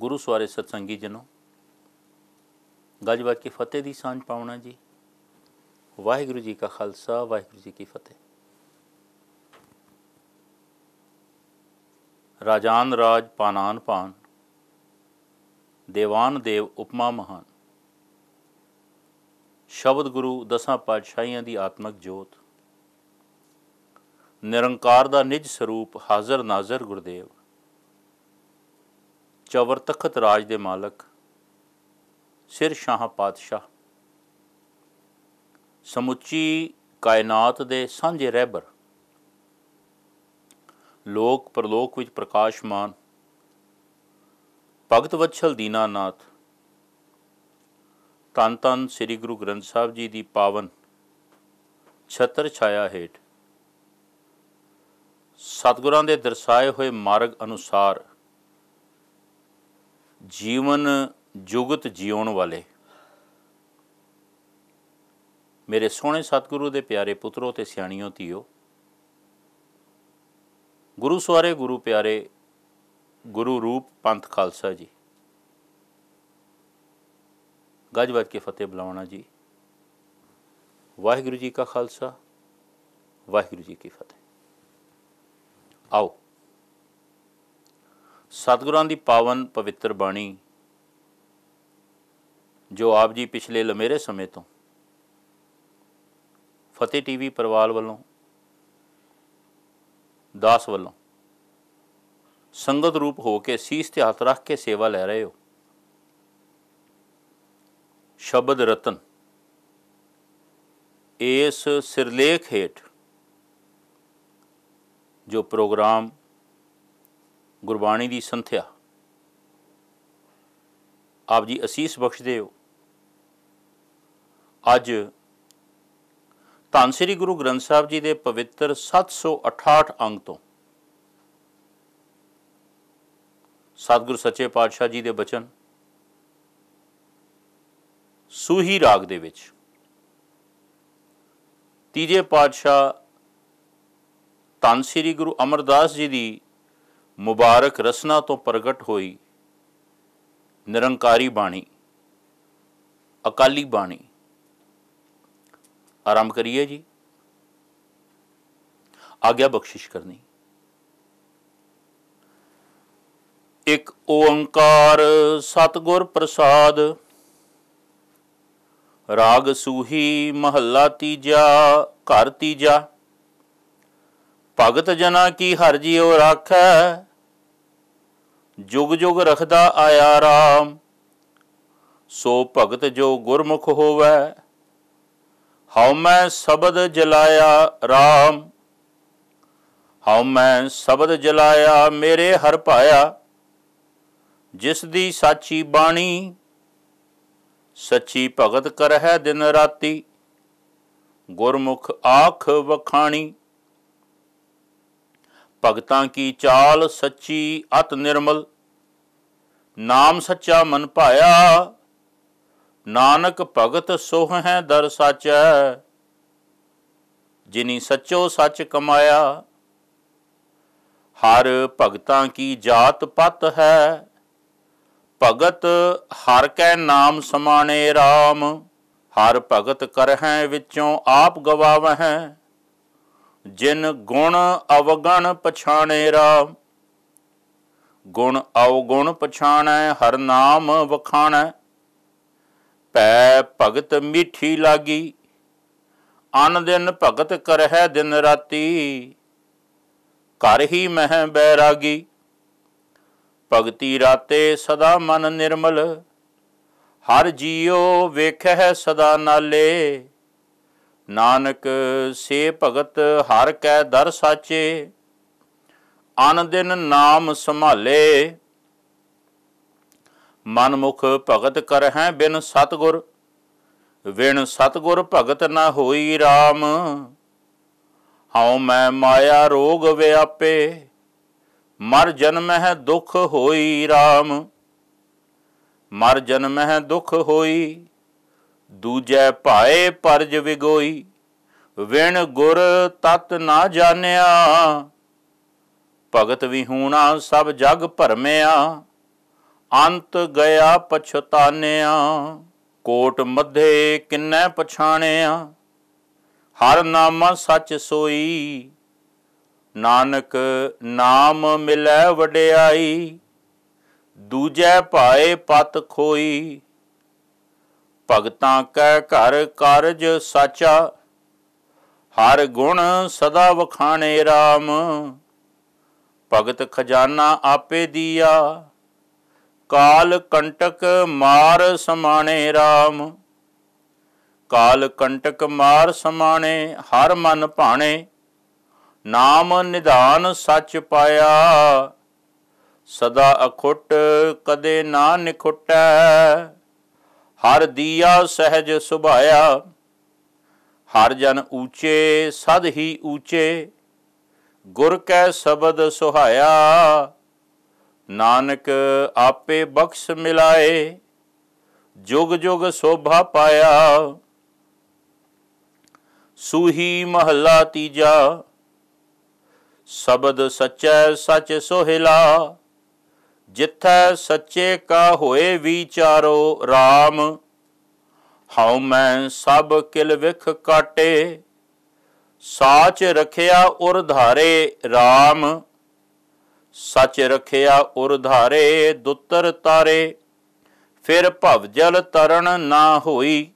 ਗੁਰੂ ਸਵਾਰੇ ਸਤਸੰਗੀ ਜਨੋ ਗੱਜਵਾ ਕੇ ਫਤਿਹ ਦੀ ਸਾਂਝ ਪਾਉਣਾ ਜੀ ਵਾਹਿਗੁਰੂ ਜੀ ਕਾ ਖਾਲਸਾ ਵਾਹਿਗੁਰੂ ਜੀ ਕੀ ਫਤਿਹ ਰਾਜਾਨ ਰਾਜ ਪਾਨਾਨ ਪਾਨ ਦੇਵਾਨ ਦੇਵ ਉਪਮਾ ਮਹਾਨ ਸ਼ਬਦ ਗੁਰੂ ਦਸਾਂ ਪਾਤਸ਼ਾਹੀਆਂ ਦੀ ਆਤਮਕ ਜੋਤ ਨਿਰੰਕਾਰ ਦਾ ਨਿਜ ਸਰੂਪ ਹਾਜ਼ਰ ਨਾਜ਼ਰ ਗੁਰਦੇਵ ਚਵਰ ਤਖਤ ਰਾਜ ਦੇ ਮਾਲਕ ਸਿਰ ਸ਼ਾਹ ਪਾਤਸ਼ਾਹ ਸਮੁੱਚੀ ਕਾਇਨਾਤ ਦੇ ਸਾਂਝੇ ਰਹਿਬਰ ਲੋਕ ਪ੍ਰਲੋਕ ਵਿੱਚ ਪ੍ਰਕਾਸ਼ਮਾਨ ਭਗਤ ਵਛਲ ਦੀਨਾਨਾਥ ਤਨ ਤਨ ਸ੍ਰੀ ਗੁਰੂ ਗ੍ਰੰਥ ਸਾਹਿਬ ਜੀ ਦੀ ਪਾਵਨ ਛਤਰ ਛਾਇਆ ਹੇਠ ਸਤਗੁਰਾਂ ਦੇ ਦਰਸਾਏ ਹੋਏ ਮਾਰਗ ਅਨੁਸਾਰ ਜੀਵਨ ਜੁਗਤ ਜਿਉਣ ਵਾਲੇ ਮੇਰੇ ਸੋਹਣੇ ਸਤਿਗੁਰੂ ਦੇ ਪਿਆਰੇ ਪੁੱਤਰੋ ਤੇ ਸਿਆਣੀਓ ਧੀਓ ਗੁਰੂ ਸਵਾਰੇ ਗੁਰੂ ਪਿਆਰੇ ਗੁਰੂ ਰੂਪ ਪੰਥ ਖਾਲਸਾ ਜੀ ਗੱਜ ਕੇ ਫਤਿਹ ਬੁਲਾਉਣਾ ਜੀ ਵਾਹਿਗੁਰੂ ਜੀ ਕਾ ਖਾਲਸਾ ਵਾਹਿਗੁਰੂ ਜੀ ਕੀ ਫਤਿਹ ਆਓ ਸਤਿਗੁਰਾਂ ਦੀ ਪਾਵਨ ਪਵਿੱਤਰ ਬਾਣੀ ਜੋ ਆਪ ਜੀ ਪਿਛਲੇ ਲਮੇਰੇ ਸਮੇਂ ਤੋਂ ਫਤਿਹ ਟੀਵੀ ਪਰਿਵਾਰ ਵੱਲੋਂ ਦਾਸ ਵੱਲੋਂ ਸੰਗਤ ਰੂਪ ਹੋ ਕੇ ਸੀਸ ਤੇ ਹੱਥ ਰੱਖ ਕੇ ਸੇਵਾ ਲੈ ਰਹੇ ਹੋ ਸ਼ਬਦ ਰਤਨ ਇਸ ਸਿਰਲੇਖ ਹੇਠ ਜੋ ਪ੍ਰੋਗਰਾਮ ਗੁਰਬਾਣੀ ਦੀ ਸੰਥਿਆ ਆਪ ਜੀ ਅਸੀਸ ਬਖਸ਼ਦੇ ਹੋ ਅੱਜ ਧੰਨ ਸ੍ਰੀ ਗੁਰੂ ਗ੍ਰੰਥ ਸਾਹਿਬ ਜੀ ਦੇ ਪਵਿੱਤਰ 768 ਅੰਗ ਤੋਂ ਸਤਿਗੁਰ ਸੱਚੇ ਪਾਤਸ਼ਾਹ ਜੀ ਦੇ ਬਚਨ ਸੂਹੀ ਰਾਗ ਦੇ ਵਿੱਚ ਤੀਜੇ ਪਾਤਸ਼ਾਹ ਧੰਨ ਸ੍ਰੀ ਗੁਰੂ ਅਮਰਦਾਸ ਜੀ ਦੀ ਮੁਬਾਰਕ ਰਸਨਾ ਤੋਂ ਪ੍ਰਗਟ ਹੋਈ ਨਿਰੰਕਾਰੀ ਬਾਣੀ ਅਕਾਲੀ ਬਾਣੀ ਆਰੰਭ ਕਰੀਏ ਜੀ ਆਗਿਆ ਬਖਸ਼ਿਸ਼ ਕਰਨੀ ਇੱਕ ਓੰਕਾਰ ਸਤਗੁਰ ਪ੍ਰਸਾਦ ਰਾਗ ਸੂਹੀ ਮਹੱਲਾ ਤੀਜਾ ਘਰ ਤੀਜਾ ਭਗਤ ਜਨਾ ਕੀ ਹਰ ਜੀਉ ਰਾਖੈ ਜੁਗ ਜੁਗ ਰਖਦਾ ਆਇਆ ਰਾਮ ਸੋ ਭਗਤ ਜੋ ਗੁਰਮੁਖ ਹੋਵੇ ਹਉ ਮੈਂ ਸ਼ਬਦ ਜਲਾਇਆ ਰਾਮ ਹਉ ਮੈਂ ਸ਼ਬਦ ਜਲਾਇਆ ਮੇਰੇ ਹਰ ਭਾਇਆ ਜਿਸ ਦੀ ਸਾਚੀ ਬਾਣੀ ਸੱਚੀ ਭਗਤ ਕਰਹਿ ਦਿਨ ਰਾਤੀ ਗੁਰਮੁਖ ਆਖ ਵਖਾਣੀ ਭਗਤਾਂ ਕੀ ਚਾਲ ਸੱਚੀ ਅਤ ਨਿਰਮਲ ਨਾਮ ਸੱਚਾ ਮਨ ਭਾਇਆ ਨਾਨਕ ਭਗਤ ਸੋਹ ਹੈ ਦਰ ਸੱਚ ਜਿਨੀ ਸੱਚੋ ਸੱਚ ਕਮਾਇਆ ਹਰ ਭਗਤਾਂ ਕੀ ਜਾਤ ਪਤ ਹੈ ਭਗਤ ਹਰ ਕੈ ਨਾਮ ਸਮਾਣੇ RAM ਹਰ ਭਗਤ ਕਰਹਿ ਵਿੱਚੋਂ ਆਪ ਗਵਾਵਹਿ ਜਿਨ ਗੁਣ ਅਵਗਣ ਪਛਾਣੇ ਰਾ ਗੁਣ ਗੁਣ ਪਛਾਣੈ ਹਰ ਨਾਮ ਵਖਾਣੈ ਪੈ ਭਗਤ ਮਿੱਠੀ ਲਾਗੀ ਅਨ ਦਿਨ ਭਗਤ ਕਰਹਿ ਦਿਨ ਰਾਤੀ ਕਰ ਹੀ ਮਹਿ ਬੈਰਾਗੀ ਭਗਤੀ ਰਾਤੇ ਸਦਾ ਮਨ ਨਿਰਮਲ ਹਰ ਜੀਉ ਵੇਖਹਿ ਸਦਾ ਨਾਲੇ ਨਾਨਕ ਸੇ ਭਗਤ ਹਰ ਕੈ ਦਰ ਸਾਚੇ ਅਨ ਦਿਨ ਨਾਮ ਸੰਭਾਲੇ ਮਨ ਮੁਖ ਭਗਤ ਕਰਹਿ ਬਿਨ ਸਤਗੁਰ ਵਿਣ ਸਤਗੁਰ ਭਗਤ ਨ ਹੋਈ RAM ਹਉ ਮੈਂ ਮਾਇਆ ਰੋਗ ਵਿਆਪੇ ਮਰ ਜਨਮ ਹੈ ਦੁਖ ਹੋਈ RAM ਮਰ ਜਨਮ ਹੈ ਦੁਖ ਹੋਈ ਦੂਜੈ ਭਾਏ ਪਰਜ ਵਿਗੋਈ ਵਿਣ ਗੁਰ ਤਤ ਨਾ ਜਾਣਿਆ ਭਗਤ ਵਿਹੂਣਾ ਸਭ ਜਗ ਭਰਮਿਆ ਅੰਤ ਗਿਆ ਪਛਤਾਨਿਆ ਕੋਟ ਮੱਧੇ ਕਿੰਨੈ ਪਛਾਣਿਆ ਹਰ ਨਾਮ ਸੱਚ ਸੋਈ ਨਾਨਕ ਨਾਮ ਮਿਲੈ ਵਡਿਆਈ ਦੂਜੈ ਭਾਏ ਪਤ ਖੋਈ ਭਗਤਾਂ ਕੈ ਘਰ ਕਾਰਜ ਸਾਚਾ ਹਰ ਗੁਣ ਸਦਾ ਵਖਾਣੇ RAM ਭਗਤ ਖਜ਼ਾਨਾ ਆਪੇ ਦੀਆ ਕਾਲ ਕੰਟਕ ਮਾਰ ਸਮਾਣੇ RAM ਕਾਲ ਕੰਟਕ ਮਾਰ ਸਮਾਣੇ ਹਰ ਮਨ ਭਾਣੇ ਨਾਮ ਨਿਧਾਨ ਸੱਚ ਪਾਇਆ ਸਦਾ ਅਖੁੱਟ ਕਦੇ ਨਾ ਨਿਖੁੱਟੈ ਹਰ ਦੀਆ ਸਹਿਜ ਸੁਭਾਇਆ ਹਰ ਜਨ ਊਚੇ ਸਦ ਹੀ ਊਚੇ ਗੁਰ ਕੈ ਸ਼ਬਦ ਸੁਹਾਇਆ ਨਾਨਕ ਆਪੇ ਬਖਸ਼ ਮਿਲਾਏ ਜੁਗ ਜੁਗ ਸੋਭਾ ਪਾਇਆ ਸੂਹੀ ਮਹਲਾ ਤੀਜਾ ਸ਼ਬਦ ਸਚੈ ਸਚ ਸੋਹਿਲਾ ਜਿੱਥੈ ਸੱਚੇ ਕਾ ਹੋਏ ਵਿਚਾਰੋ RAM ਹਉ ਮੈਂ ਸਭ ਕਿਲ ਵਿਖ ਕਾਟੇ ਸਾਚ ਰਖਿਆ ਉਰ ਧਾਰੇ RAM ਸੱਚ ਰਖਿਆ ਉਰ ਧਾਰੇ ਦੁੱਤਰ ਤਾਰੇ ਫਿਰ ਭਵਜਲ ਤਰਨ ਨਾ ਹੋਈ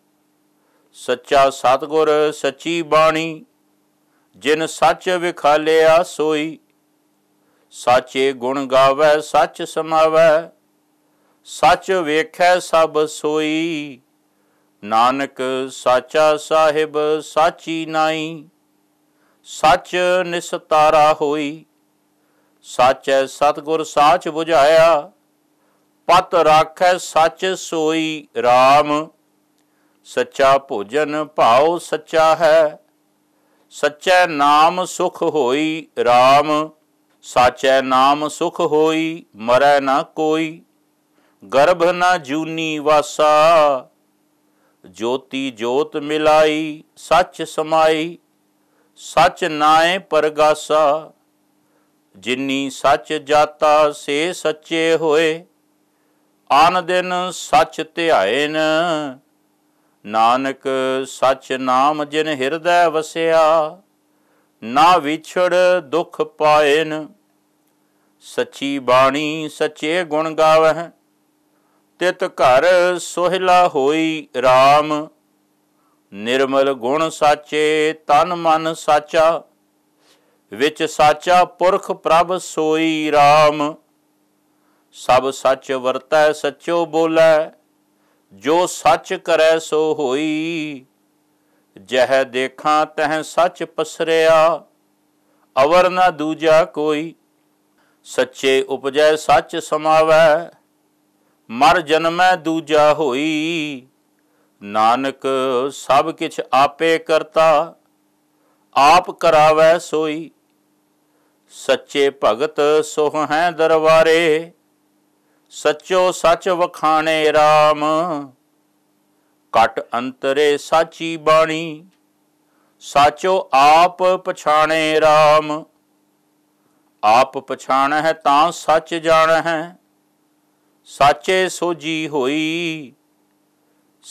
ਸੱਚਾ ਸਤਗੁਰ ਸੱਚੀ ਬਾਣੀ ਜਿਨ ਸੱਚ ਵਿਖਾਲਿਆ ਸੋਈ ਸਾਚੇ ਗੁਣ ਗਾਵੇ ਸੱਚ ਸਮਾਵੇ ਸੱਚ ਵੇਖੈ ਸਭ ਸੋਈ ਨਾਨਕ ਸਾਚਾ ਸਾਹਿਬ ਸਾਚੀ ਨਾਈ ਸੱਚ ਨਿਸਤਾਰਾ ਹੋਈ ਸਾਚੈ ਸਤਗੁਰ ਸਾਚ 부ਝਾਇਆ ਪਤ ਰਾਖੈ ਸੱਚ ਸੋਈ RAM ਸੱਚਾ ਭੋਜਨ ਭਾਉ ਸੱਚਾ ਹੈ ਸੱਚੈ ਨਾਮ ਸੁਖ ਹੋਈ RAM ਸਾਚੈ ਨਾਮ ਸੁਖ ਹੋਈ ਮਰੈ ਨਾ ਕੋਈ ਗਰਭ ਨਾ ਜੂਨੀ ਵਾਸਾ ਜੋਤੀ ਜੋਤ ਮਿਲਾਈ ਸੱਚ ਸਮਾਈ ਸੱਚ ਨਾਏ ਪਰਗਾਸਾ ਜਿਨੀ ਸੱਚ ਜਾਤਾ ਸੇ ਸੱਚੇ ਹੋਏ ਆਨ ਦਿਨ ਸੱਚ ਧਿਆਏਨ ਨਾਨਕ ਸੱਚ ਨਾਮ ਜਿਨ ਹਿਰਦੈ ਵਸਿਆ ਨਾ ਵਿਛੜ ਦੁਖ ਪਾਏਨ ਸੱਚੀ ਬਾਣੀ ਸੱਚੇ ਗੁਣ ਗਾਵਹਿ ਤਿਤ ਘਰ ਸੋਹਿਲਾ ਹੋਈ RAM ਨਿਰਮਲ ਗੁਣ ਸਾਚੇ ਤਨ ਮਨ ਸਾਚਾ ਵਿੱਚ ਸਾਚਾ ਪੁਰਖ ਪ੍ਰਭ ਸੋਈ RAM ਸਭ ਸੱਚ ਵਰਤੈ ਸੱਚੋ ਬੋਲੇ ਜੋ ਸੱਚ ਕਰੈ ਸੋ ਹੋਈ ਜਹ ਦੇਖਾਂ ਤਹ ਸੱਚ ਪਸਰਿਆ ਅਵਰ ਨਾ ਦੂਜਾ ਕੋਈ ਸੱਚੇ ਉਪਜੈ ਸੱਚ ਸਮਾਵੈ ਮਰ ਜਨਮੈ ਦੂਜਾ ਹੋਈ ਨਾਨਕ ਸਭ ਕਿਛ ਆਪੇ ਕਰਤਾ ਆਪ ਕਰਾਵੈ ਸੋਈ ਸੱਚੇ ਭਗਤ ਸੋਹ ਹੈ ਦਰਬਾਰੇ ਸੱਚੋ ਸੱਚ ਵਖਾਣੇ RAM ਕਟ ਅੰਤਰੇ ਸਾਚੀ ਬਾਣੀ ਸਾਚੋ ਆਪ ਪਛਾਣੇ RAM ਆਪ ਪਛਾਣ ਹੈ ਤਾਂ ਸੱਚ ਜਾਣ ਹੈ ਸਾਚੇ ਸੋਜੀ ਹੋਈ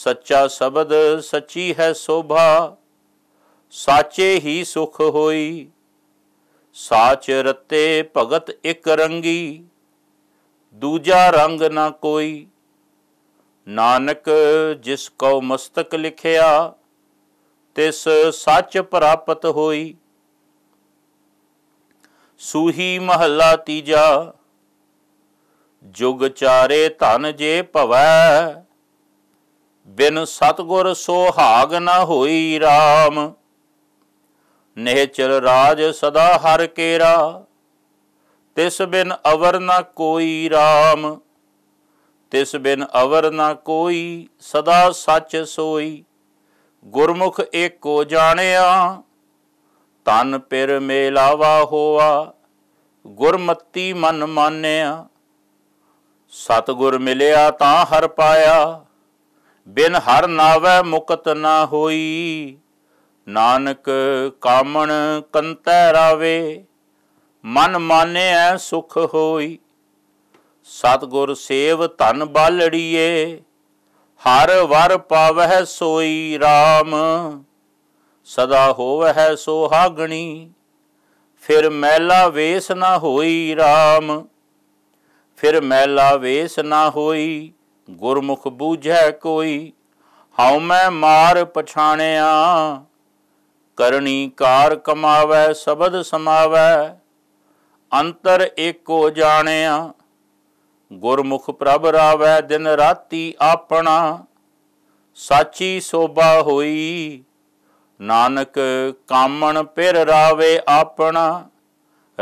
ਸੱਚਾ ਸ਼ਬਦ ਸੱਚੀ ਹੈ ਸੋਭਾ ਸਾਚੇ ਹੀ ਸੁਖ ਹੋਈ ਸਾਚ ਰਤੇ ਭਗਤ ਇੱਕ ਰੰਗੀ ਦੂਜਾ ਰੰਗ ਨਾ ਕੋਈ ਨਾਨਕ ਜਿਸ ਕਉ ਮਸਤਕ ਲਿਖਿਆ ਤਿਸ ਸੱਚ ਪ੍ਰਾਪਤ ਹੋਈ ਸੂਹੀ ਮਹੱਲਾ ਤੀਜਾ ਜੁਗ ਚਾਰੇ ਧਨ ਜੇ ਭਵੈ ਬਿਨ ਸਤਗੁਰ ਸੋਹਾਗ ਨਾ ਹੋਈ RAM ਨਿਹਚਲ ਰਾਜ ਸਦਾ ਹਰ ਕੇਰਾ ਤਿਸ ਬਿਨ ਅਵਰ ਨਾ ਕੋਈ RAM ਤਿਸ ਬਿਨ ਅਵਰ ਨਾ ਕੋਈ ਸਦਾ ਸੱਚ ਸੋਈ ਗੁਰਮੁਖ ਏਕੋ ਜਾਣਿਆ ਤਨ ਪਿਰ ਮੇਲਾਵਾ ਹੋਆ ਗੁਰਮਤੀ ਮਨ ਮਾਨਿਆ ਸਤਗੁਰ ਮਿਲਿਆ ਤਾਂ ਹਰ ਪਾਇਆ ਬਿਨ ਹਰ ਨਾਵੇ ਮੁਕਤ ਨਾ ਹੋਈ ਨਾਨਕ ਕਾਮਣ ਕੰਤੈ ਰਾਵੇ ਮਨ ਮਾਨਿਆ ਸੁਖ ਹੋਈ ਸਤਗੁਰ ਸੇਵ ਧਨ ਬਾਲੜੀਏ ਹਰ ਵਰ ਪਾਵਹਿ ਸੋਈ RAM ਸਦਾ ਹੋਵਹਿ ਸੋਹਾਗਣੀ ਫਿਰ ਮੈਲਾ ਵੇਸ ਨਾ ਹੋਈ RAM ਫਿਰ ਮੈਲਾ ਵੇਸ ਨਾ ਹੋਈ ਗੁਰਮੁਖ ਬੂਝੈ ਕੋਈ ਹਉ ਮੈਂ ਮਾਰ ਪਛਾਣਿਆ ਕਰਨੀ ਕਾਰ ਕਮਾਵੇ ਸ਼ਬਦ ਸਮਾਵੇ ਅੰਤਰ ਏਕੋ ਜਾਣਿਆ ਗੁਰਮੁਖ ਪ੍ਰਭ ਰਾਵੈ ਦਿਨ ਰਾਤੀ ਆਪਣਾ ਸਾਚੀ ਸੋਭਾ ਹੋਈ ਨਾਨਕ ਕਾਮਣ ਪਿਰ ਰਾਵੇ ਆਪਣਾ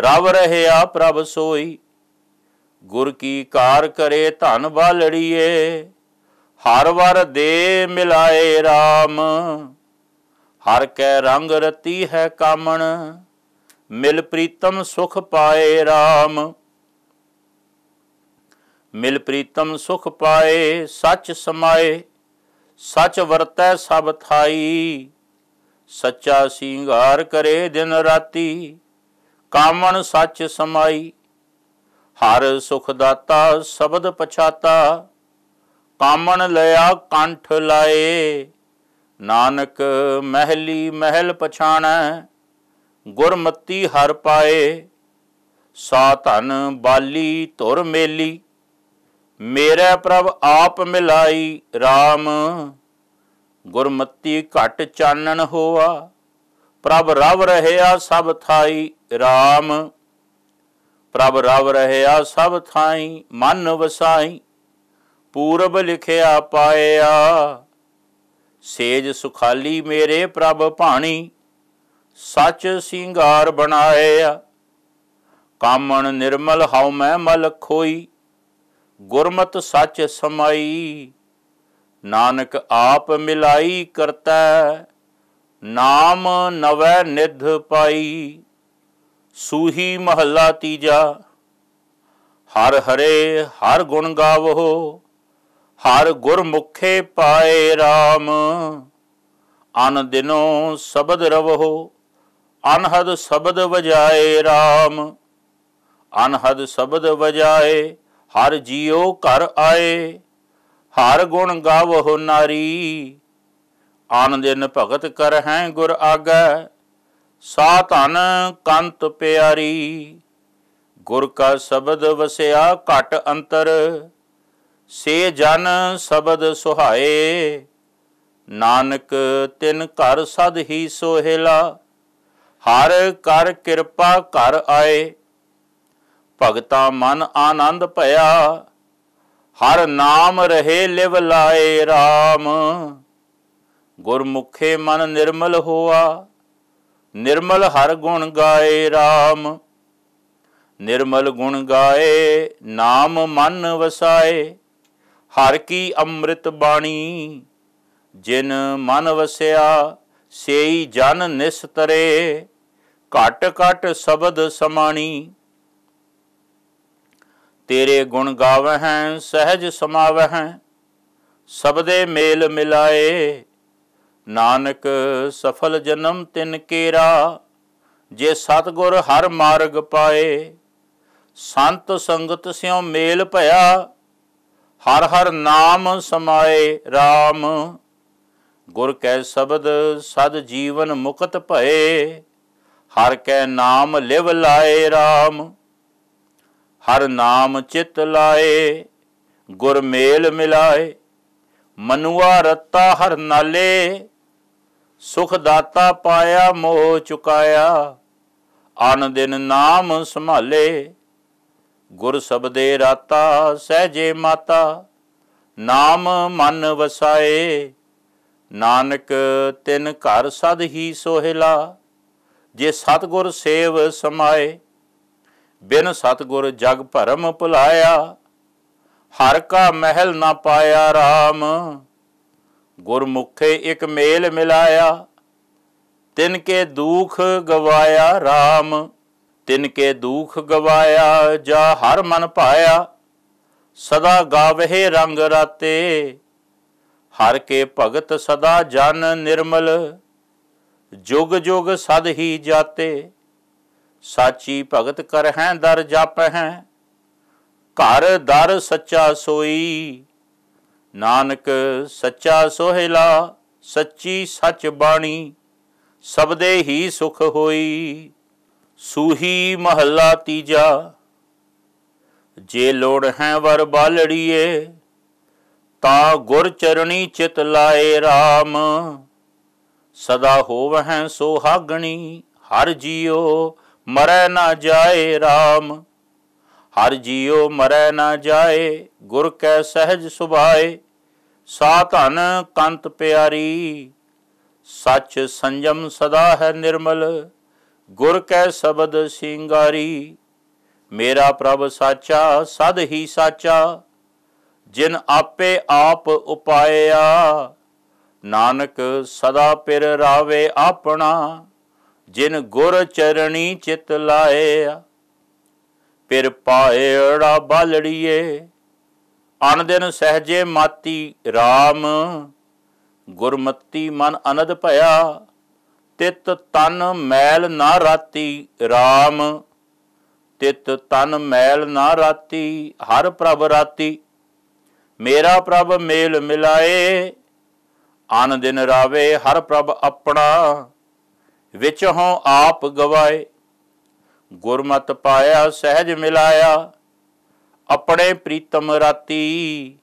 ਰਵ ਰਹਿਆ ਪ੍ਰਭ ਸੋਈ ਗੁਰ ਕੀ ਕਾਰ ਕਰੇ ਧਨ ਬਾਲੜੀਏ ਹਰ ਵਰ ਦੇ ਮਿਲਾਏ RAM ਹਰ ਕੈ ਰੰਗ ਰਤੀ ਹੈ ਕਾਮਣ ਮਿਲ ਪ੍ਰੀਤਮ ਸੁਖ ਪਾਏ RAM ਮਿਲ ਪ੍ਰੀਤਮ ਸੁਖ ਪਾਏ ਸੱਚ ਸਮਾਏ ਸੱਚ ਵਰਤੈ ਸਭ ਥਾਈ ਸੱਚਾ ਸਿੰਗਾਰ ਕਰੇ ਦਿਨ ਰਾਤੀ ਕਾਮਣ ਸੱਚ ਸਮਾਈ ਹਰ ਸੁਖ ਦਾਤਾ ਸ਼ਬਦ ਪਛਾਤਾ ਕਾਮਣ ਲਿਆ ਕੰਠ ਲਾਏ ਨਾਨਕ ਮਹਿਲੀ ਮਹਿਲ ਪਛਾਣੈ ਗੁਰਮਤੀ ਹਰ ਪਾਏ ਸਾ ਧਨ ਬਾਲੀ ਧੁਰ ਮੇਲੀ ਮੇਰੇ ਪ੍ਰਭ ਆਪ ਮਿਲਾਈ RAM ਗੁਰਮਤੀ ਘਟ ਚਾਨਣ ਹੋਆ ਪ੍ਰਭ ਰਵ ਰਹਿਆ ਸਭ ਥਾਈ RAM ਪ੍ਰਭ ਰਵ ਰਹਿਆ ਸਭ ਥਾਈ ਮਨ ਵਸਾਈ ਪੂਰਬ ਲਿਖਿਆ ਪਾਇਆ ਸੇਜ ਸੁਖਾਲੀ ਮੇਰੇ ਪ੍ਰਭ ਭਾਣੀ ਸੱਚ ਸਿੰਗਾਰ ਬਣਾਇਆ ਕਾਮਣ ਨਿਰਮਲ ਹਉ ਮੈਂ ਮਲ ਖੋਈ ਗੁਰਮਤ ਸੱਚ ਸਮਾਈ ਨਾਨਕ ਆਪ ਮਿਲਾਈ ਕਰਤਾ ਨਾਮ ਨਵੈ ਨਿਧ ਪਾਈ ਸੂਹੀ ਮਹੱਲਾ ਤੀਜਾ ਹਰ ਹਰੇ ਹਰ ਗੁਣ ਗਾਵੋ ਹਰ ਗੁਰਮੁਖੇ ਪਾਏ RAM ਅਨ ਦਿਨੋ ਸ਼ਬਦ ਰਵੋ ਅਨਹਦ ਸ਼ਬਦ ਵਜਾਏ RAM ਅਨਹਦ ਸ਼ਬਦ ਵਜਾਏ ਹਰ ਜੀਉ ਘਰ ਆਏ ਹਰ ਗੁਣ ਗਾਵਹੁ ਨਾਰੀ ਆਨੰਦਿਨ ਭਗਤ ਭਗਤ ਹੈ ਗੁਰ ਆਗੈ ਸਾ ਧਨ ਕੰਤ ਪਿਆਰੀ ਗੁਰ ਕਾ ਸ਼ਬਦ ਵਸਿਆ ਘਟ ਅੰਤਰ ਸੇ ਜਨ ਸ਼ਬਦ ਸੁਹਾਏ ਨਾਨਕ ਤਿਨ ਘਰ ਸਦ ਹੀ ਸੋਹਿਲਾ ਹਰ ਕਰ ਕਿਰਪਾ ਘਰ ਆਏ ਭਗਤਾ ਮਨ ਆਨੰਦ ਭਇਆ ਹਰ ਨਾਮ ਰਹੇ ਲਿਵ ਲਾਏ RAM ਗੁਰਮੁਖੇ ਮਨ ਨਿਰਮਲ ਹੋਆ ਨਿਰਮਲ ਹਰ ਗੁਣ ਗਾਏ RAM ਨਿਰਮਲ ਗੁਣ ਗਾਏ ਨਾਮ ਮਨ ਵਸਾਏ ਹਰ ਕੀ ਅੰਮ੍ਰਿਤ ਬਾਣੀ ਜਿਨ ਮਨ ਵਸਿਆ ਸੇਈ ਜਨ ਨਿਸਤਰੇ ਘਟ ਘਟ ਸ਼ਬਦ ਸਮਾਣੀ ਤੇਰੇ ਗੁਣ ਗਾਵਹਿ ਸਹਿਜ ਸਮਾਵਹਿ ਸਬਦੇ ਮੇਲ ਮਿਲਾਏ ਨਾਨਕ ਸਫਲ ਜਨਮ ਤਿਨ ਕੇਰਾ ਜੇ ਸਤਗੁਰ ਹਰ ਮਾਰਗ ਪਾਏ ਸੰਤ ਸੰਗਤ ਸਿਉ ਮੇਲ ਭਇਆ ਹਰ ਹਰ ਨਾਮ ਸਮਾਏ RAM ਗੁਰ ਕੈ ਸ਼ਬਦ ਸਦ ਜੀਵਨ ਮੁਕਤ ਭਏ ਹਰ ਕੈ ਨਾਮ ਲਿਵ ਲਾਏ RAM ਹਰ ਨਾਮ ਚਿਤ ਲਾਏ ਗੁਰ ਮੇਲ ਮਿਲਾਏ ਮਨੁਆ ਰਤਾ ਹਰ ਨਾਲੇ ਸੁਖ ਦਾਤਾ ਪਾਇਆ ਮੋਹ ਚੁਕਾਇਆ ਅਨ ਦਿਨ ਨਾਮ ਸੰਭਾਲੇ ਗੁਰ ਸਬਦੇ ਰਾਤਾ ਸਹਜੇ ਮਾਤਾ ਨਾਮ ਮਨ ਵਸਾਏ ਨਾਨਕ ਤਿਨ ਘਰ ਸਦ ਹੀ ਸੋਹਿਲਾ ਜੇ ਸਤਗੁਰ ਸੇਵ ਸਮਾਏ ਬਿਨ ਸਤਗੁਰ ਜਗ ਭਰਮ ਭੁਲਾਇਆ ਹਰ ਕਾ ਮਹਿਲ ਨਾ ਪਾਇਆ RAM ਗੁਰਮੁਖੇ ਇੱਕ ਮੇਲ ਮਿਲਾਇਆ ਤਿਨ ਕੇ ਦੁਖ ਗਵਾਇਆ RAM ਤਿਨ ਕੇ ਦੁਖ ਗਵਾਇਆ ਜਾ ਹਰ ਮਨ ਪਾਇਆ ਸਦਾ ਗਾਵਹਿ ਰੰਗ ਰਾਤੇ ਹਰ ਕੇ ਭਗਤ ਸਦਾ ਜਨ ਨਿਰਮਲ ਜੁਗ ਜੁਗ ਸਦ ਹੀ ਜਾਤੇ ਸਾਚੀ ਭਗਤ ਕਰ ਹੈ ਦਰ ਹੈ ਘਰ ਦਰ ਸੱਚਾ ਸੋਈ ਨਾਨਕ ਸੱਚਾ ਸੋਹਿਲਾ ਸੱਚੀ ਸੱਚ ਬਾਣੀ ਸਬਦੇ ਹੀ ਸੁਖ ਹੋਈ ਸੂਹੀ ਮਹੱਲਾ ਤੀਜਾ ਜੇ ਲੋੜ ਹੈ ਵਰ ਬਾਲੜੀਏ ਤਾ ਗੁਰ ਚਰਣੀ ਚਿਤ ਲਾਏ RAM ਸਦਾ ਹੋਵਹਿ ਸੋਹਾਗਣੀ ਹਰ ਜੀਓ ਮਰੈ ਨਾ ਜਾਏ RAM ਹਰ ਜੀਉ ਮਰੈ ਨਾ ਜਾਏ ਗੁਰ ਕੈ ਸਹਿਜ ਸੁਭਾਏ ਸਾ ਧਨ ਕੰਤ ਪਿਆਰੀ ਸੱਚ ਸੰਜਮ ਸਦਾ ਹੈ ਨਿਰਮਲ ਗੁਰ ਕੈ ਸ਼ਬਦ ਸਿੰਗਾਰੀ ਮੇਰਾ ਪ੍ਰਭ ਸਾਚਾ ਸਦ ਹੀ ਸਾਚਾ ਜਿਨ ਆਪੇ ਆਪ ਉਪਾਇਆ ਨਾਨਕ ਸਦਾ ਪਿਰ ਰਾਵੇ ਆਪਣਾ ਜਿਨ ਗੁਰ ਚਰਣੀ ਚਿਤ ਲਾਇਆ ਪਿਰ ਪਾਇੜਾ ਬਾਲੜੀਏ ਅਨ ਦਿਨ ਸਹਜੇ ਮਾਤੀ RAM ਗੁਰਮਤੀ ਮਨ ਅਨਦ ਭਇਆ ਤਿਤ ਤਨ ਮੈਲ ਨਾ ਰਾਤੀ RAM ਤਿਤ ਤਨ ਮੈਲ ਨਾ ਰਾਤੀ ਹਰ ਪ੍ਰਭ ਰਾਤੀ ਮੇਰਾ ਪ੍ਰਭ ਮੇਲ ਮਿਲਾਏ ਆਨ ਦਿਨ ਰਾਵੇ ਹਰ ਪ੍ਰਭ ਆਪਣਾ ਵਿੱਚ ਹੋਂ ਆਪ ਗਵਾਏ ਗੁਰਮਤ ਪਾਇਆ ਸਹਿਜ ਮਿਲਾਇਆ ਆਪਣੇ ਪ੍ਰੀਤਮ ਰਾਤੀ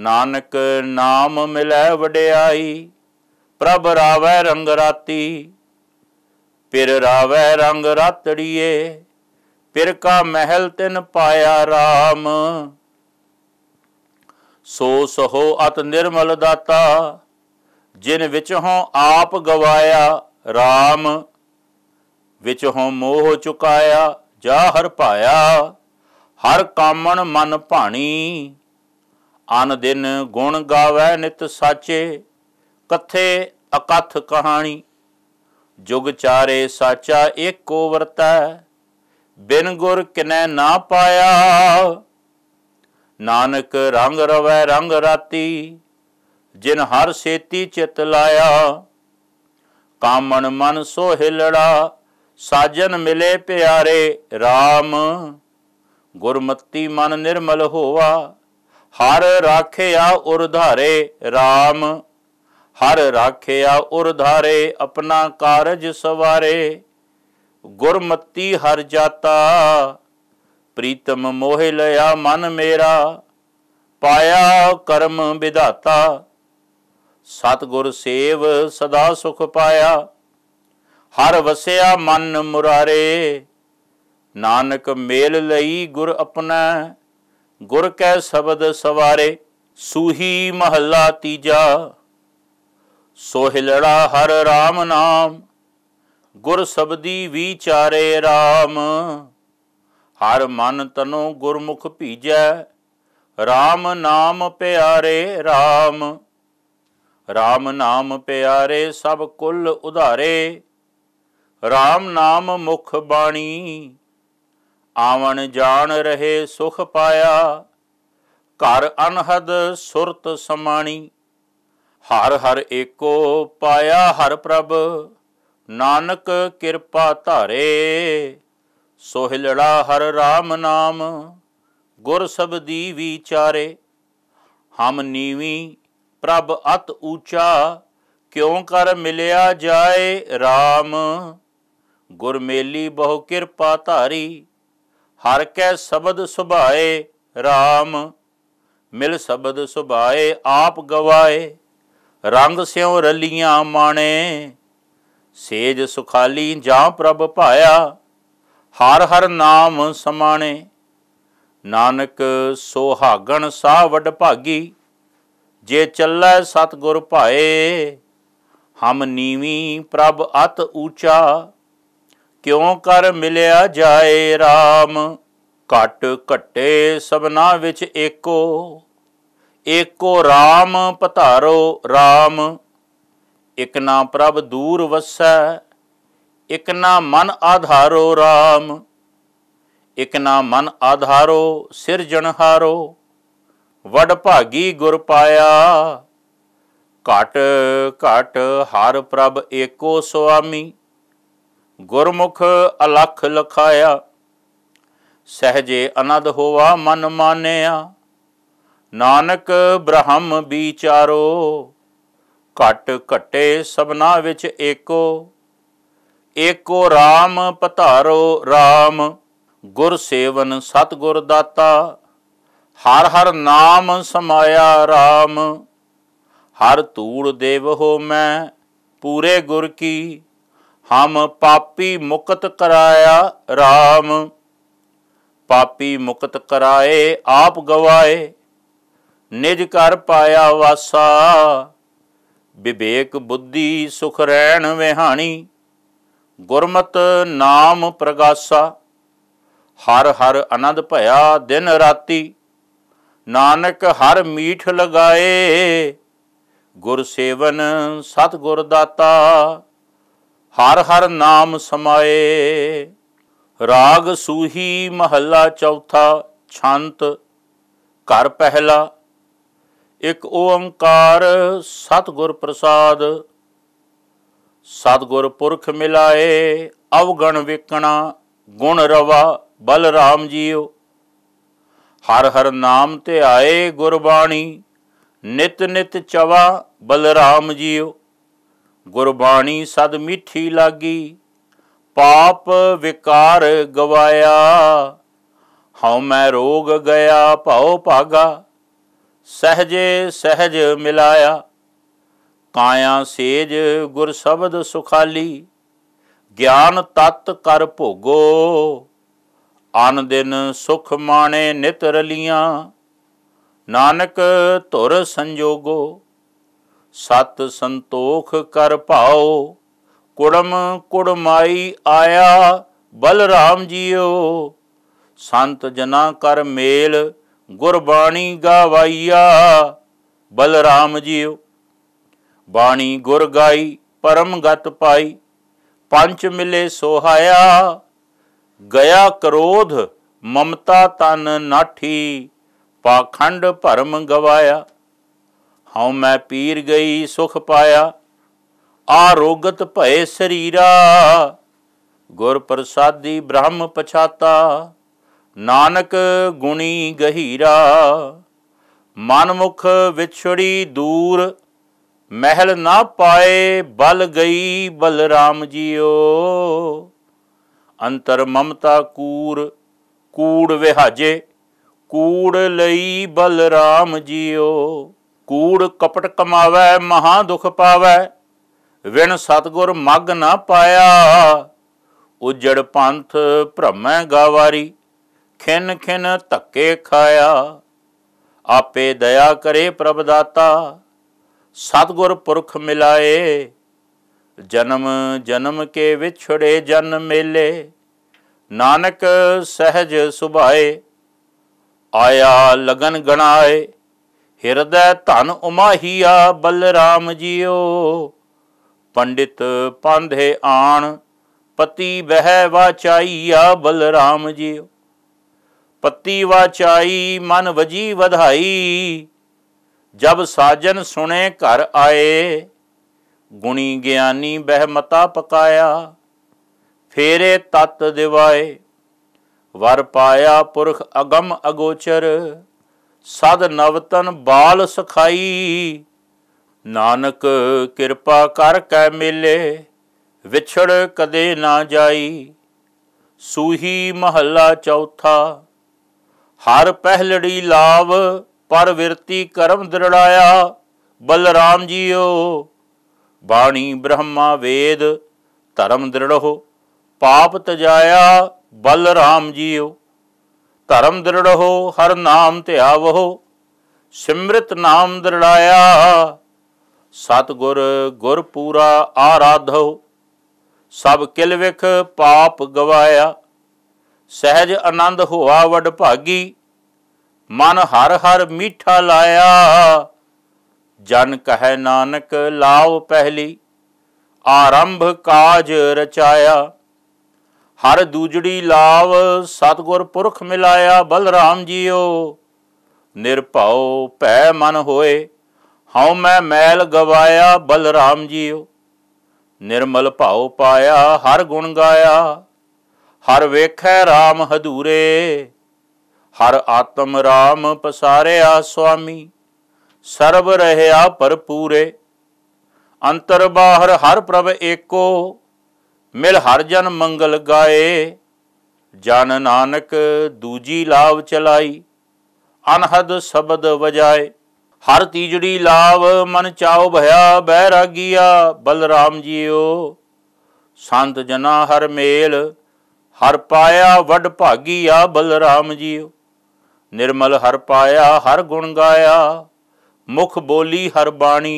ਨਾਨਕ ਨਾਮ ਮਿਲੈ ਵਡਿਆਈ ਪ੍ਰਭ ਰਾਵੈ ਰੰਗ ਰਾਤੀ ਪਿਰ ਰਾਵੈ ਰੰਗ ਰਾਤੜੀਏ ਪਿਰ ਕਾ ਮਹਿਲ ਤਿਨ ਪਾਇਆ RAM ਸੋ ਸਹੋ ਅਤ ਨਿਰਮਲ ਦਾਤਾ ਜਿਨ ਵਿੱਚ ਹੋ ਆਪ ਗਵਾਇਆ ਰਾਮ ਵਿੱਚ ਹਉ ਮੋਹ ਚੁਕਾਇਆ ਜਾ ਹਰ ਪਾਇਆ ਹਰ ਕਾਮਣ ਮਨ ਭਾਣੀ ਅਨ ਦਿਨ ਗੁਣ ਗਾਵੇ ਨਿਤ ਸਾਚੇ ਕਥੇ ਅਕਥ ਕਹਾਣੀ ਜੁਗ ਚਾਰੇ ਸਾਚਾ ਏਕੋ ਵਰਤੈ ਬਿਨ ਗੁਰ ਕਿਨੈ ਨਾ ਪਾਇਆ ਨਾਨਕ ਰੰਗ ਰਵੈ ਰੰਗ ਰਾਤੀ ਜਿਨ ਹਰ ਸੇਤੀ ਚਿਤ ਲਾਇਆ ਕਾਮਣ ਮਨ ਸੋ ਹਿਲੜਾ ਸਾਜਨ ਮਿਲੇ ਪਿਆਰੇ RAM ਗੁਰਮਤੀ ਮਨ ਨਿਰਮਲ ਹੋਵਾ ਹਰ ਰਾਖਿਆ ਉਰਧਾਰੇ RAM ਹਰ ਰਾਖਿਆ ਉਰਧਾਰੇ ਆਪਣਾ ਕਾਰਜ ਸਵਾਰੇ ਗੁਰਮਤੀ ਹਰ ਜਾਤਾ ਪ੍ਰੀਤਮ ਮੋਹਿ ਲਿਆ ਮਨ ਮੇਰਾ ਪਾਇਆ ਕਰਮ ਵਿਧਾਤਾ ਸਤਗੁਰ ਸੇਵ ਸਦਾ ਸੁਖ ਪਾਇਆ ਹਰ ਵਸਿਆ ਮਨ ਮੁਰਾਰੇ ਨਾਨਕ ਮੇਲ ਲਈ ਗੁਰ ਆਪਣਾ ਗੁਰ ਕੈ ਸ਼ਬਦ ਸਵਾਰੇ ਸੂਹੀ ਮਹੱਲਾ ਤੀਜਾ ਸੋਹਿਲੜਾ ਹਰ RAM ਨਾਮ ਗੁਰ ਸਬਦੀ ਵਿਚਾਰੇ RAM ਹਰ ਮਨ ਤਨੋ ਗੁਰਮੁਖ ਭੀਜੈ RAM ਨਾਮ ਪਿਆਰੇ RAM ਰਾਮ ਨਾਮ ਪਿਆਰੇ ਸਭ ਕੁੱਲ ਉਧਾਰੇ ਰਾਮ ਨਾਮ ਮੁਖ ਬਾਣੀ ਆਵਣ ਜਾਣ ਰਹੇ ਸੁਖ ਪਾਇਆ ਘਰ ਅਨਹਦ ਸੁਰਤ ਸਮਾਣੀ ਹਰ ਹਰ ਏਕੋ ਪਾਇਆ ਹਰ ਪ੍ਰਭ ਨਾਨਕ ਕਿਰਪਾ ਧਾਰੇ ਸੋਹਿਲੜਾ ਹਰ ਰਾਮ ਨਾਮ ਗੁਰ ਸਬਦੀ ਵਿਚਾਰੇ ਹਮ ਨੀਵੀਂ ਪ੍ਰਭ ਅਤ ਊਚਾ ਕਿਉ ਕਰ ਮਿਲਿਆ ਜਾਏ RAM ਗੁਰ ਮੇਲੀ ਬਹੁ ਕਿਰਪਾ ਧਾਰੀ ਹਰ ਕੈ ਸ਼ਬਦ ਸੁਭਾਏ RAM ਮਿਲ ਸ਼ਬਦ ਸੁਭਾਏ ਆਪ ਗਵਾਏ ਰੰਗ ਸਿਉ ਰਲੀਆਂ ਮਾਣੇ ਸੇਜ ਸੁਖਾਲੀ ਜਾ ਪ੍ਰਭ ਭਾਇਆ ਹਰ ਹਰ ਨਾਮ ਸਮਾਣੇ ਨਾਨਕ ਸੋਹਾਗਣ ਸਾ ਵਡ ਭਾਗੀ ਜੇ ਚੱਲੈ ਸਤਗੁਰ ਭਾਏ ਹਮ ਨੀਵੀਂ ਪ੍ਰਭ ਅਤ ਊਚਾ ਕਿਉ ਕਰ ਮਿਲਿਆ ਜਾਏ RAM ਘਟ ਘਟੇ ਸਭਨਾ ਵਿੱਚ ਏਕੋ ਏਕੋ RAM ਪਧਾਰੋ RAM ਇਕ ਨਾ ਪ੍ਰਭ ਦੂਰ ਵਸੈ ਇਕ ਨਾ ਮਨ ਆਧਾਰੋ RAM ਇਕ ਨਾ ਮਨ ਆਧਾਰੋ ਸਿਰਜਣਹਾਰੋ ਵਡ ਭਾਗੀ ਗੁਰ ਪਾਇਆ ਘਟ ਘਟ ਹਰ ਪ੍ਰਭ ਏਕੋ ਸੁਆਮੀ ਗੁਰਮੁਖ ਅਲਖ ਲਖਾਇਆ ਸਹਜੇ ਅਨੰਦ ਹੋਵਾ ਮਨ ਮਾਨਿਆ ਨਾਨਕ ਬ੍ਰਹਮ ਵਿਚਾਰੋ ਘਟ ਘਟੇ ਸਭਨਾ ਵਿੱਚ ਏਕੋ ਏਕੋ RAM ਪਧਾਰੋ RAM ਗੁਰ ਸੇਵਨ ਸਤਗੁਰ ਦਾਤਾ ਹਰ ਹਰ ਨਾਮ ਸਮਾਇਆ RAM ਹਰ ਤੂੜ ਦੇਵ ਹੋ ਮੈਂ ਪੂਰੇ ਗੁਰ ਕੀ ਹਮ ਪਾਪੀ ਮੁਕਤ ਕਰਾਇਆ RAM ਪਾਪੀ ਮੁਕਤ ਕਰਾਏ ਆਪ ਗਵਾਏ ਨਿਜ ਕਰ ਪਾਇਆ ਵਾਸਾ ਵਿਵੇਕ ਬੁੱਧੀ ਸੁਖ ਰਹਿਣ ਵਿਹਾਣੀ ਗੁਰਮਤ ਨਾਮ ਪ੍ਰਗਾਸਾ ਹਰ ਹਰ ਆਨੰਦ ਭਇਆ ਦਿਨ ਰਾਤੀ ਨਾਨਕ ਹਰ ਮੀਠ ਲਗਾਏ ਗੁਰ ਸੇਵਨ ਸਤ ਗੁਰ ਦਾਤਾ ਹਰ ਹਰ ਨਾਮ ਸਮਾਏ ਰਾਗ ਸੂਹੀ ਮਹੱਲਾ ਚੌਥਾ ਛੰਤ ਘਰ ਪਹਿਲਾ ਇੱਕ ਓੰਕਾਰ ਸਤਗੁਰ ਪ੍ਰਸਾਦ ਸਤਗੁਰ ਪੁਰਖ ਮਿਲਾਏ ਅਵਗਣ ਵਿਕਣਾ ਗੁਣ ਰਵਾ ਬਲਰਾਮ ਜੀਓ ਹਰ ਹਰ ਨਾਮ ਤੇ ਆਏ ਗੁਰਬਾਣੀ ਨਿਤ ਨਿਤ ਚਵਾ ਬਲਰਾਮ ਜੀਓ ਗੁਰਬਾਣੀ ਸਦ ਮਿੱਠੀ ਲਾਗੀ ਪਾਪ ਵਿਕਾਰ ਗਵਾਇਆ ਹਉ ਮੈਂ ਰੋਗ ਗਿਆ ਭਉ ਭਾਗਾ ਸਹਜੇ ਸਹਜ ਮਿਲਾਇਆ ਕਾਇਆ ਸੇਜ ਗੁਰ ਸ਼ਬਦ ਸੁਖਾਲੀ ਗਿਆਨ ਤਤ ਕਰ ਭੋਗੋ ਅਨ ਦਿਨ ਸੁਖ ਮਾਣੇ ਨਿਤ ਰਲੀਆਂ ਨਾਨਕ ਧੁਰ ਸੰਜੋਗੋ ਸਤ ਸੰਤੋਖ ਕਰ ਭਾਉ ਕੁੜਮ ਕੁੜਮਾਈ ਆਇਆ ਬਲਰਾਮ ਜੀਓ ਸੰਤ ਜਨਾ ਕਰ ਮੇਲ ਗੁਰਬਾਣੀ ਗਾਵਾਈਆ ਬਲਰਾਮ ਜੀਓ ਬਾਣੀ ਗੁਰ ਗਾਈ ਪਰਮ ਗਤ ਪਾਈ ਪੰਚ ਮਿਲੇ ਸੋਹਾਇਆ ਗਿਆ ਕਰੋਧ ਮਮਤਾ ਤਨ ਨਾਠੀ ਪਾਖੰਡ ਭਰਮ ਗਵਾਇਆ ਹਉ ਮੈਂ ਪੀਰ ਗਈ ਸੁਖ ਪਾਇਆ ਆਰੋਗਤ ਭਏ ਸਰੀਰਾ ਗੁਰ ਪ੍ਰਸਾਦੀ ਬ੍ਰਹਮ ਪਛਾਤਾ ਨਾਨਕ ਗੁਣੀ ਗਹੀਰਾ ਮਨਮੁਖ ਵਿਛੜੀ ਦੂਰ ਮਹਿਲ ਨਾ ਪਾਏ ਬਲ ਗਈ ਬਲਰਾਮ ਜੀਓ ਅੰਤਰ ਮਮਤਾ ਕੂਰ ਕੂੜ ਵਿਹਾਜੇ ਕੂੜ ਲਈ ਬਲਰਾਮ ਜੀਓ ਕੂੜ ਕਪਟ ਕਮਾਵੇ ਮਹਾ ਦੁਖ ਪਾਵੇ ਵਿਣ ਸਤਗੁਰ ਮਗ ਨਾ ਪਾਇਆ ਉਜੜ ਪੰਥ ਭ੍ਰਮੈ ਗਾਵਾਰੀ ਖਿਨ ਖਿਨ ਧੱਕੇ ਖਾਇਆ ਆਪੇ ਦਇਆ ਕਰੇ ਪ੍ਰਭ ਦਾਤਾ ਸਤਗੁਰ ਪੁਰਖ ਮਿਲਾਏ ਜਨਮ ਜਨਮ ਕੇ ਵਿਛੜੇ ਜਨ ਮੇਲੇ ਨਾਨਕ ਸਹਿਜ ਸੁਭਾਏ ਆਇਆ ਲਗਨ ਗਣਾਏ ਹਿਰਦੈ ਧਨ ਉਮਾਹੀਆ ਬਲਰਾਮ ਜੀਓ ਪੰਡਿਤ ਪਾਂਧੇ ਆਣ ਪਤੀ ਬਹਿ ਵਾਚਾਈਆ ਬਲਰਾਮ ਜੀਓ ਪਤੀ ਵਾਚਾਈ ਮਨ ਵਜੀ ਵਧਾਈ ਜਬ ਸਾਜਨ ਸੁਣੇ ਘਰ ਆਏ ਗੁਣੀ ਗਿਆਨੀ ਬਹਿਮਤਾ ਪਕਾਇਆ ਫੇਰੇ ਤਤ ਦਿਵਾਏ ਵਰ ਪਾਇਆ ਪੁਰਖ ਅਗਮ ਅਗੋਚਰ ਸਦ ਨਵਤਨ ਬਾਲ ਸਖਾਈ ਨਾਨਕ ਕਿਰਪਾ ਕਰ ਕੈ ਮਿਲੇ ਵਿਛੜ ਕਦੇ ਨਾ ਜਾਈ ਸੂਹੀ ਮਹੱਲਾ ਚੌਥਾ ਹਰ ਪਹਿਲੜੀ ਲਾਵ ਪਰ ਵਿਰਤੀ ਕਰਮ ਦਰੜਾਇਆ ਬਲਰਾਮ ਜੀਓ ਬਾਣੀ ਬ੍ਰਹਮਾ ਵੇਦ ਧਰਮ ਦ੍ਰਿੜੋ ਪਾਪ ਤਜਾਇਆ ਬਲ ਰਾਮ ਜੀਓ ਧਰਮ ਦ੍ਰਿੜੋ ਹਰ ਨਾਮ ਧਿਆਵੋ ਸਿਮਰਤ ਨਾਮ ਦ੍ਰਿੜਾਇਆ ਸਤਗੁਰ ਗੁਰ ਪੂਰਾ ਆਰਾਧੋ ਸਭ ਕਿਲ ਵਿਖ ਪਾਪ ਗਵਾਇਆ ਸਹਿਜ ਆਨੰਦ ਹੋਆ ਵਡ ਭਾਗੀ ਮਨ ਹਰ ਹਰ ਮੀਠਾ ਲਾਇਆ ਜਨ ਕਹੈ ਨਾਨਕ ਲਾਓ ਪਹਿਲੀ ਆਰੰਭ ਕਾਜ ਰਚਾਇਆ ਹਰ ਦੂਜੜੀ ਲਾਵ ਸਤਗੁਰ ਪੁਰਖ ਮਿਲਾਇਆ ਬਲਰਾਮ ਜੀਓ ਨਿਰਭਉ ਭੈ ਮਨ ਹੋਏ ਹਉ ਮੈਂ ਮੈਲ ਗਵਾਇਆ ਬਲਰਾਮ ਜੀਓ ਨਿਰਮਲ ਭਾਉ ਪਾਇਆ ਹਰ ਗੁਣ ਗਾਇਆ ਹਰ ਵੇਖੈ RAM ਹਧੂਰੇ ਹਰ ਆਤਮ RAM ਪਸਾਰਿਆ ਸੁਆਮੀ ਸਰਬ ਰਹਿਆ ਭਰਪੂਰੇ ਅੰਤਰ ਬਾਹਰ ਹਰ ਪ੍ਰਭ ਏਕੋ ਮਿਲ ਹਰ ਜਨ ਮੰਗਲ ਗਾਏ ਜਨ ਨਾਨਕ ਦੂਜੀ ਲਾਵ ਚਲਾਈ ਅਨਹਦ ਸ਼ਬਦ ਵਜਾਏ ਹਰ ਤੀਜੜੀ ਲਾਵ ਮਨ ਚਾਉ ਭਇਆ ਬੈਰਾਗੀਆ ਬਲਰਾਮ ਜੀਓ ਸੰਤ ਜਨਾ ਹਰ ਮੇਲ ਹਰ ਪਾਇਆ ਵੱਡ ਭਾਗੀਆ ਬਲਰਾਮ ਜੀਓ ਨਿਰਮਲ ਹਰ ਪਾਇਆ ਹਰ ਗੁਣ ਗਾਇਆ ਮੁਖ ਬੋਲੀ ਹਰ ਬਾਣੀ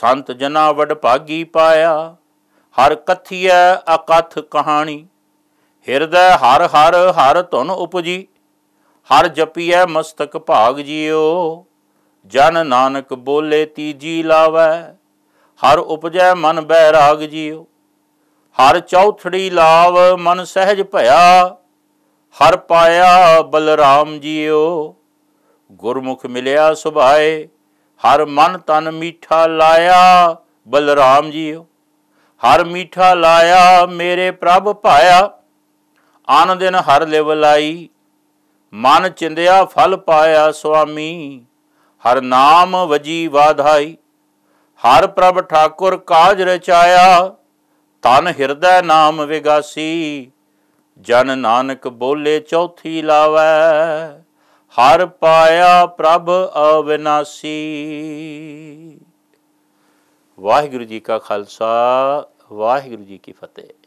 ਸੰਤ ਜਨਾ ਵਡ ਭਾਗੀ ਪਾਇਆ ਹਰ ਕਥਿਐ ਅਕਥ ਕਹਾਣੀ ਹਿਰਦੈ ਹਰ ਹਰ ਹਰ ਧੁਨ ਉਪਜੀ ਹਰ ਜਪੀਐ ਮਸਤਕ ਭਾਗ ਜਿਓ ਜਨ ਨਾਨਕ ਬੋਲੇ ਤੀਜੀ ਲਾਵੈ ਹਰ ਉਪਜੈ ਮਨ ਰਾਗ ਜਿਓ ਹਰ ਚੌਥੜੀ ਲਾਵ ਮਨ ਸਹਿਜ ਭਇਆ ਹਰ ਪਾਇਆ ਬਲਰਾਮ ਜੀਓ ਗੁਰਮੁਖ ਮਿਲਿਆ ਸੁਭਾਏ ਹਰ ਮਨ ਤਨ ਮੀਠਾ ਲਾਇਆ ਬਲਰਾਮ ਜੀਓ ਹਰ ਮੀਠਾ ਲਾਇਆ ਮੇਰੇ ਪ੍ਰਭ ਭਾਇਆ ਆਨ ਦਿਨ ਹਰ ਬਲਾਈ ਮਨ ਚਿੰਦਿਆ ਫਲ ਪਾਇਆ ਸੁਆਮੀ ਹਰ ਨਾਮ ਵਜੀ ਵਾਧਾਈ ਹਰ ਪ੍ਰਭ ਠਾਕੁਰ ਕਾਜ ਰਚਾਇਆ ਤਨ ਹਿਰਦੈ ਨਾਮ ਵਿਗਾਸੀ ਜਨ ਨਾਨਕ ਬੋਲੇ ਚੌਥੀ ਲਾਵੇ ਹਰ ਪਾਇਆ ਪ੍ਰਭ ਅਵਿਨਾਸੀ ਵਾਹਿਗੁਰੂ ਜੀ ਕਾ ਖਾਲਸਾ ਵਾਹਿਗੁਰੂ ਜੀ ਕੀ ਫਤਿਹ